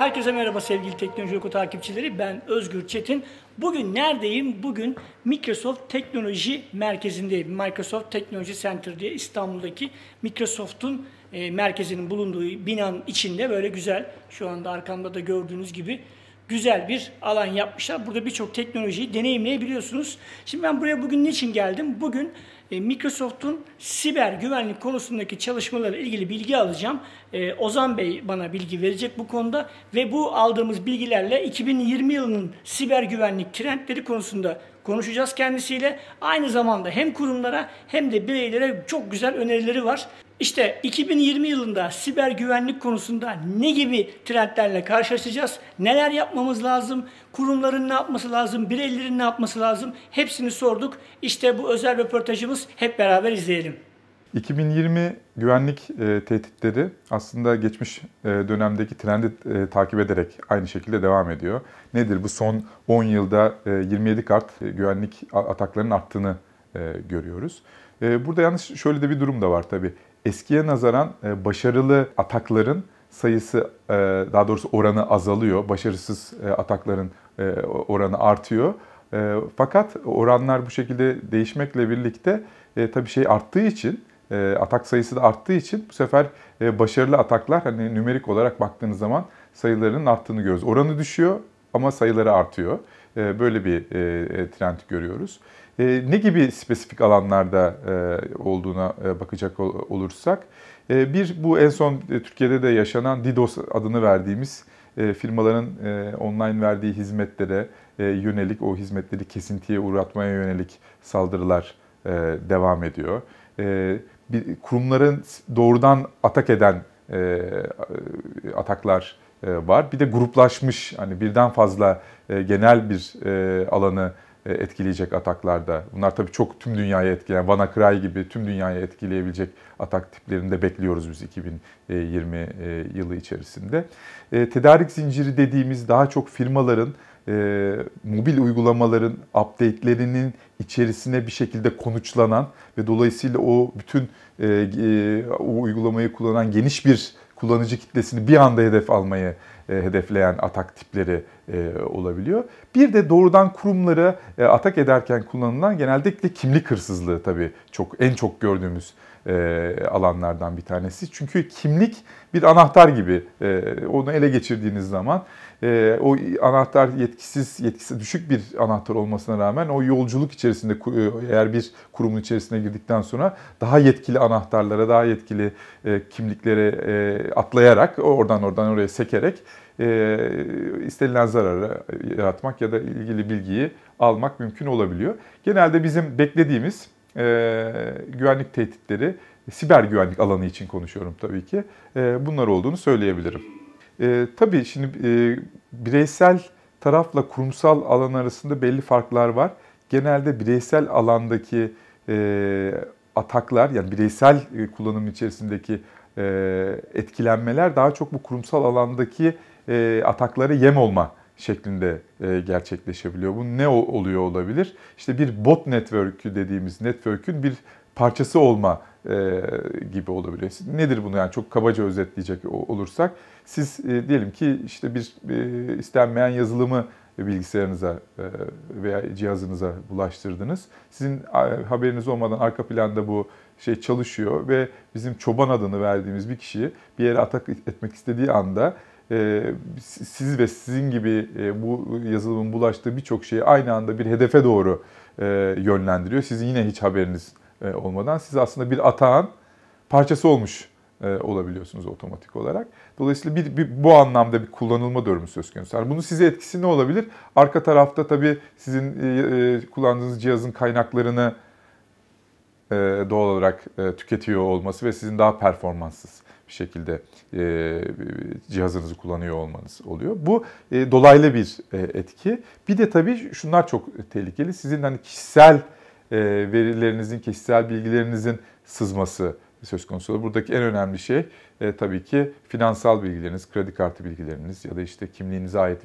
Herkese merhaba sevgili Teknoloji Oku takipçileri. Ben Özgür Çetin. Bugün neredeyim? Bugün Microsoft Teknoloji Merkezi'ndeyim. Microsoft Teknoloji Center diye İstanbul'daki Microsoft'un e, merkezinin bulunduğu binanın içinde böyle güzel şu anda arkamda da gördüğünüz gibi güzel bir alan yapmışlar. Burada birçok teknolojiyi deneyimleyebiliyorsunuz. Şimdi ben buraya bugün niçin geldim? Bugün e, Microsoft'un siber güvenlik konusundaki çalışmalarla ilgili bilgi alacağım. E, Ozan Bey bana bilgi verecek bu konuda ve bu aldığımız bilgilerle 2020 yılının siber güvenlik trendleri konusunda konuşacağız kendisiyle. Aynı zamanda hem kurumlara hem de bireylere çok güzel önerileri var. İşte 2020 yılında siber güvenlik konusunda ne gibi trendlerle karşılaşacağız? Neler yapmamız lazım? Kurumların ne yapması lazım? Bireylerin ne yapması lazım? Hepsini sorduk. İşte bu özel röportajımız hep beraber izleyelim. 2020 güvenlik e, tehditleri aslında geçmiş e, dönemdeki trendi e, takip ederek aynı şekilde devam ediyor. Nedir bu son 10 yılda e, 27 kart e, güvenlik ataklarının arttığını e, görüyoruz. E, burada yalnız şöyle de bir durum da var tabii eskiye nazaran e, başarılı atakların sayısı e, daha doğrusu oranı azalıyor. Başarısız e, atakların oranı artıyor. Fakat oranlar bu şekilde değişmekle birlikte tabii şey arttığı için atak sayısı da arttığı için bu sefer başarılı ataklar hani nümerik olarak baktığınız zaman sayılarının arttığını görüyoruz. Oranı düşüyor ama sayıları artıyor. Ee, böyle bir e, e, trend görüyoruz. Ee, ne gibi spesifik alanlarda e, olduğuna bakacak olursak, bir bu en son Türkiye'de de yaşanan DDoS adını verdiğimiz firmaların online verdiği hizmetlere yönelik, o hizmetleri kesintiye uğratmaya yönelik saldırılar devam ediyor. Kurumların doğrudan atak eden ataklar e, var. Bir de gruplaşmış hani birden fazla e, genel bir e, alanı etkileyecek ataklarda. Bunlar tabii çok tüm dünyayı etkileyen, WannaCry gibi tüm dünyayı etkileyebilecek atak tiplerini de bekliyoruz biz 2020 yılı içerisinde. Tedarik zinciri dediğimiz daha çok firmaların mobil uygulamaların update'lerinin içerisine bir şekilde konuçlanan ve dolayısıyla o bütün o uygulamayı kullanan geniş bir kullanıcı kitlesini bir anda hedef almayı e, hedefleyen atak tipleri e, olabiliyor. Bir de doğrudan kurumlara e, atak ederken kullanılan genellikle kimlik hırsızlığı tabii çok en çok gördüğümüz e, alanlardan bir tanesi. Çünkü kimlik bir anahtar gibi onu ele geçirdiğiniz zaman o anahtar yetkisiz, yetkisi düşük bir anahtar olmasına rağmen o yolculuk içerisinde eğer bir kurumun içerisine girdikten sonra daha yetkili anahtarlara, daha yetkili kimliklere e, atlayarak oradan oradan oraya sekerek e, istenilen zararı yaratmak ya da ilgili bilgiyi almak mümkün olabiliyor. Genelde bizim beklediğimiz e, güvenlik tehditleri siber güvenlik alanı için konuşuyorum tabii ki. E, bunlar olduğunu söyleyebilirim. Tabii şimdi bireysel tarafla kurumsal alan arasında belli farklar var. Genelde bireysel alandaki ataklar yani bireysel kullanım içerisindeki etkilenmeler daha çok bu kurumsal alandaki e, ataklara yem olma şeklinde e, gerçekleşebiliyor. Bu ne oluyor olabilir? İşte bir bot network'ü dediğimiz network'ün bir parçası olma e, gibi olabilir. Nedir bunu yani çok kabaca özetleyecek olursak siz e, diyelim ki işte bir e, istenmeyen yazılımı bilgisayarınıza e, veya cihazınıza bulaştırdınız. Sizin haberiniz olmadan arka planda bu şey çalışıyor ve bizim çoban adını verdiğimiz bir kişiyi bir yere atak etmek istediği anda ee, siz ve sizin gibi e, bu yazılımın bulaştığı birçok şeyi aynı anda bir hedefe doğru e, yönlendiriyor. Sizin yine hiç haberiniz e, olmadan siz aslında bir atağın parçası olmuş olabiliyorsunuz otomatik olarak. Dolayısıyla bir, bir bu anlamda bir kullanılma durumu söz konusu. Yani bunun size etkisi ne olabilir? Arka tarafta tabii sizin kullandığınız cihazın kaynaklarını doğal olarak tüketiyor olması ve sizin daha performanssız bir şekilde e, cihazınızı kullanıyor olmanız oluyor. Bu e, dolaylı bir e, etki. Bir de tabii şunlar çok tehlikeli. Sizin hani kişisel e, verilerinizin, kişisel bilgilerinizin sızması söz konusu Buradaki en önemli şey e, tabii ki finansal bilgileriniz, kredi kartı bilgileriniz ya da işte kimliğinize ait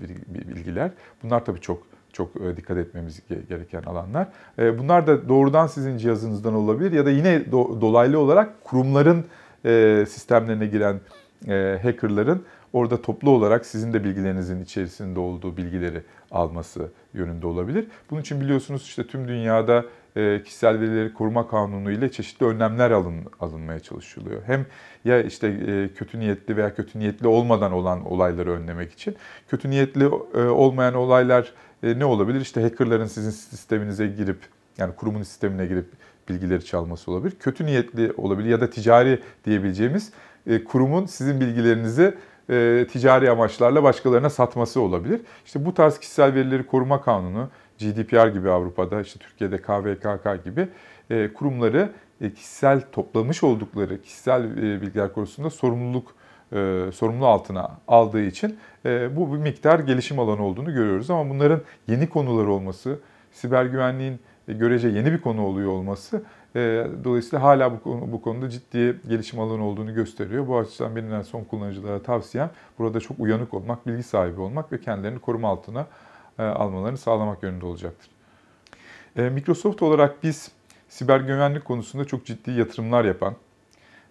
bilgiler. Bunlar tabii çok çok e, dikkat etmemiz gereken alanlar. E, bunlar da doğrudan sizin cihazınızdan olabilir ya da yine dolaylı olarak kurumların e, sistemlerine giren e, hackerların orada toplu olarak sizin de bilgilerinizin içerisinde olduğu bilgileri alması yönünde olabilir. Bunun için biliyorsunuz işte tüm dünyada e, kişisel verileri koruma kanunu ile çeşitli önlemler alın, alınmaya çalışılıyor. Hem ya işte kötü niyetli veya kötü niyetli olmadan olan olayları önlemek için. Kötü niyetli olmayan olaylar ne olabilir? İşte hackerların sizin sisteminize girip yani kurumun sistemine girip bilgileri çalması olabilir. Kötü niyetli olabilir ya da ticari diyebileceğimiz e, kurumun sizin bilgilerinizi e, ticari amaçlarla başkalarına satması olabilir. İşte bu tarz kişisel verileri koruma kanunu, GDPR gibi Avrupa'da, işte Türkiye'de KVKK gibi e, kurumları e, kişisel toplamış oldukları kişisel e, bilgiler konusunda sorumluluk e, sorumlu altına aldığı için e, bu bir miktar gelişim alanı olduğunu görüyoruz. Ama bunların yeni konular olması, siber güvenliğin e, görece yeni bir konu oluyor olması e, dolayısıyla hala bu, konu, bu konuda ciddi gelişim alanı olduğunu gösteriyor. Bu açıdan benim son kullanıcılara tavsiyem burada çok uyanık olmak, bilgi sahibi olmak ve kendilerini koruma altına e, almalarını sağlamak yönünde olacaktır. Microsoft olarak biz siber güvenlik konusunda çok ciddi yatırımlar yapan,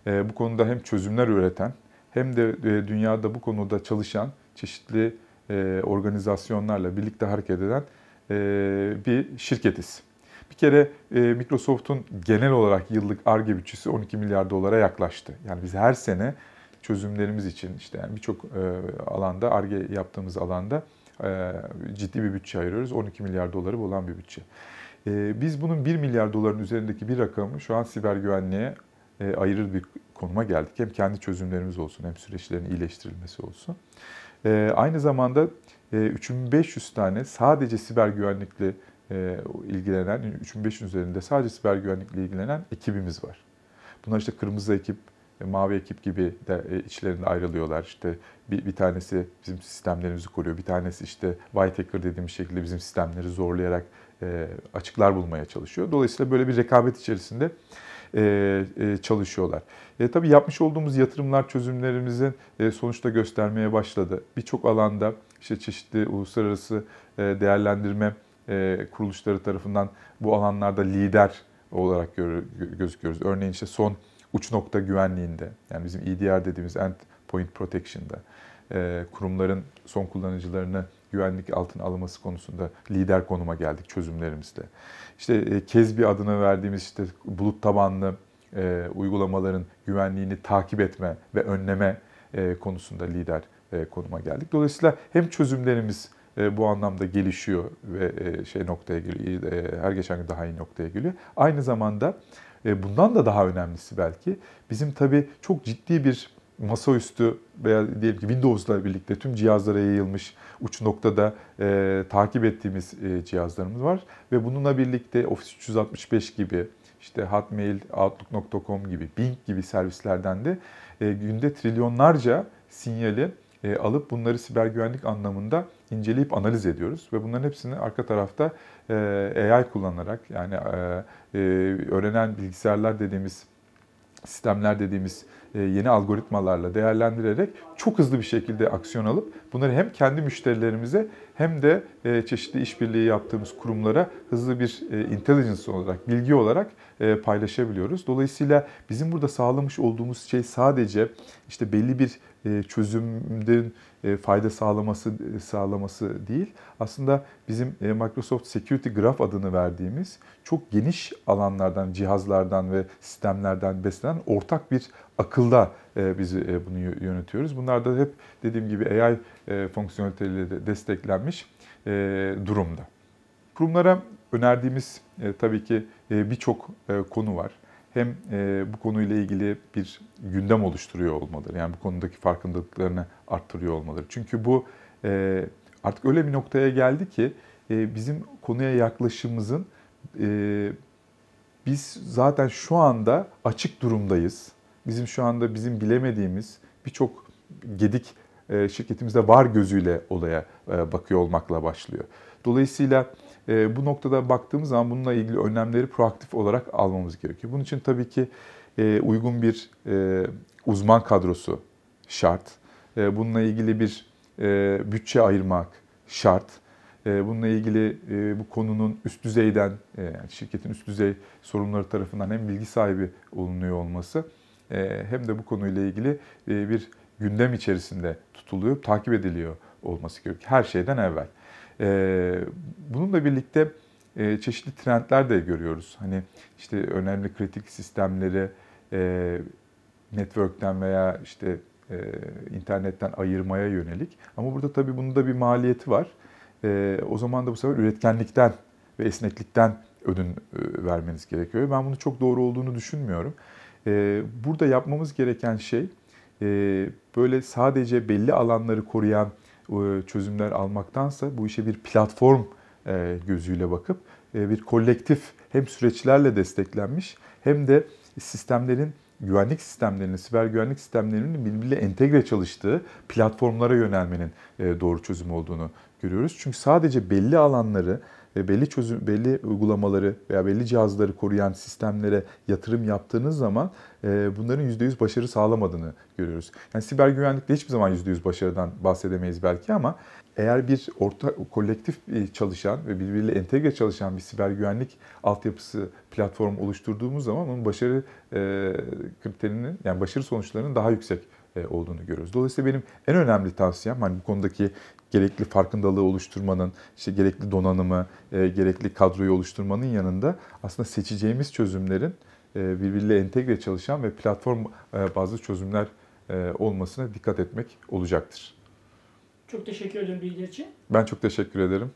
bu konuda hem çözümler üreten hem de dünyada bu konuda çalışan çeşitli organizasyonlarla birlikte hareket eden bir şirketiz. Bir kere e, Microsoft'un genel olarak yıllık ARGE bütçesi 12 milyar dolara yaklaştı. Yani biz her sene çözümlerimiz için işte yani birçok e, alanda ARGE yaptığımız alanda e, ciddi bir bütçe ayırıyoruz. 12 milyar doları bulan bir bütçe. E, biz bunun 1 milyar doların üzerindeki bir rakamı şu an siber güvenliğe e, ayırır bir konuma geldik. Hem kendi çözümlerimiz olsun hem süreçlerin iyileştirilmesi olsun. E, aynı zamanda e, 3500 tane sadece siber güvenlikli e, ilgilenen, 3500 üzerinde sadece siber güvenlikle ilgilenen ekibimiz var. Bunlar işte kırmızı ekip, e, mavi ekip gibi de e, içlerinde ayrılıyorlar. İşte bir, bir tanesi bizim sistemlerimizi koruyor, bir tanesi işte white hacker dediğimiz şekilde bizim sistemleri zorlayarak e, açıklar bulmaya çalışıyor. Dolayısıyla böyle bir rekabet içerisinde çalışıyorlar. E, tabii yapmış olduğumuz yatırımlar çözümlerimizin sonuçta göstermeye başladı. Birçok alanda işte çeşitli uluslararası değerlendirme e, kuruluşları tarafından bu alanlarda lider olarak gözüküyoruz. Örneğin işte son uç nokta güvenliğinde yani bizim EDR dediğimiz End Point Protection'da e, kurumların son kullanıcılarını güvenlik altına alınması konusunda lider konuma geldik çözümlerimizle. İşte e, Kezbi adını verdiğimiz işte bulut tabanlı uygulamaların güvenliğini takip etme ve önleme konusunda lider konuma geldik. Dolayısıyla hem çözümlerimiz e, bu anlamda gelişiyor ve e, şey noktaya geliyor. E, her geçen gün daha iyi noktaya geliyor. Aynı zamanda bundan da daha önemlisi belki bizim tabii çok ciddi bir masaüstü veya diyelim ki Windows'la birlikte tüm cihazlara yayılmış uç noktada e, takip ettiğimiz e, cihazlarımız var. Ve bununla birlikte Office 365 gibi, işte Hotmail, Outlook.com gibi, Bing gibi servislerden de e, günde trilyonlarca sinyali e, alıp bunları siber güvenlik anlamında inceleyip analiz ediyoruz ve bunların hepsini arka tarafta e, AI kullanarak yani e, e, öğrenen bilgisayarlar dediğimiz sistemler dediğimiz e, yeni algoritmalarla değerlendirerek çok hızlı bir şekilde aksiyon alıp bunları hem kendi müşterilerimize hem de e, çeşitli işbirliği yaptığımız kurumlara hızlı bir e, intelligence olarak, bilgi olarak paylaşabiliyoruz. Dolayısıyla bizim burada sağlamış olduğumuz şey sadece işte belli bir çözümün fayda sağlaması sağlaması değil. Aslında bizim Microsoft Security Graph adını verdiğimiz çok geniş alanlardan, cihazlardan ve sistemlerden beslenen ortak bir akılda e, biz e, bunu yönetiyoruz. Bunlar da hep dediğim gibi AI e, fonksiyoneliteleriyle desteklenmiş durumda. Kurumlara önerdiğimiz tabii ki birçok konu var hem bu konuyla ilgili bir gündem oluşturuyor olmaları. Yani bu konudaki farkındalıklarını arttırıyor olmaları. Çünkü bu artık öyle bir noktaya geldi ki bizim konuya yaklaşımımızın biz zaten şu anda açık durumdayız bizim şu anda bizim bilemediğimiz birçok gedik e, şirketimizde var gözüyle olaya e, bakıyor olmakla başlıyor. Dolayısıyla e, bu noktada baktığımız zaman bununla ilgili önlemleri proaktif olarak almamız gerekiyor. Bunun için tabii ki uygun bir uzman kadrosu şart. Bununla ilgili bir bütçe ayırmak şart. Bununla ilgili bu konunun üst düzeyden, yani şirketin üst düzey sorumluları tarafından hem bilgi sahibi olunuyor olması ee, hem de bu konuyla ilgili e, bir gündem içerisinde tutuluyor, takip ediliyor olması gerekiyor. Her şeyden evvel. Ee, bununla birlikte e, çeşitli trendler de görüyoruz. Hani işte önemli kritik sistemleri e, network'ten veya işte internetten ayırmaya yönelik. Ama burada tabii bunun da bir maliyeti var. O zaman da bu sefer üretkenlikten ve esneklikten ödün vermeniz gerekiyor. Ben bunu çok doğru olduğunu düşünmüyorum. Ee, burada yapmamız gereken şey e, böyle sadece belli alanları koruyan e, çözümler almaktansa bu işe bir platform e, gözüyle bakıp bir kolektif hem süreçlerle desteklenmiş hem de sistemlerin güvenlik sistemlerinin, siber güvenlik sistemlerinin birbiriyle entegre çalıştığı platformlara yönelmenin doğru çözüm olduğunu görüyoruz. Çünkü sadece belli alanları ve belli çözüm belli uygulamaları veya belli cihazları koruyan sistemlere yatırım yaptığınız zaman e, bunların %100 başarı sağlamadığını görüyoruz. Yani siber güvenlikte hiçbir zaman %100 başarıdan bahsedemeyiz belki ama eğer bir orta kolektif e, çalışan ve birbiriyle entegre çalışan bir siber güvenlik altyapısı platformu oluşturduğumuz zaman onun başarı e, kriterinin yani başarı sonuçlarının daha yüksek olduğunu görüyoruz. Dolayısıyla benim en önemli tavsiyem hani bu konudaki gerekli farkındalığı oluşturmanın, işte gerekli donanımı, e, gerekli kadroyu oluşturmanın yanında aslında seçeceğimiz çözümlerin e, birbiriyle entegre çalışan ve platform e, bazlı çözümler e, olmasına dikkat etmek olacaktır. Çok teşekkür ederim bilgi için. Ben çok teşekkür ederim.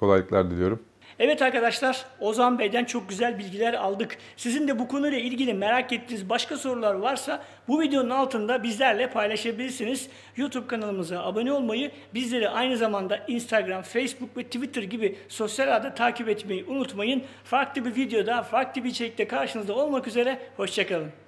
Kolaylıklar diliyorum. Evet arkadaşlar Ozan Bey'den çok güzel bilgiler aldık. Sizin de bu konuyla ilgili merak ettiğiniz başka sorular varsa bu videonun altında bizlerle paylaşabilirsiniz. YouTube kanalımıza abone olmayı, bizleri aynı zamanda Instagram, Facebook ve Twitter gibi sosyal ağda takip etmeyi unutmayın. Farklı bir videoda, farklı bir içerikte karşınızda olmak üzere. Hoşçakalın.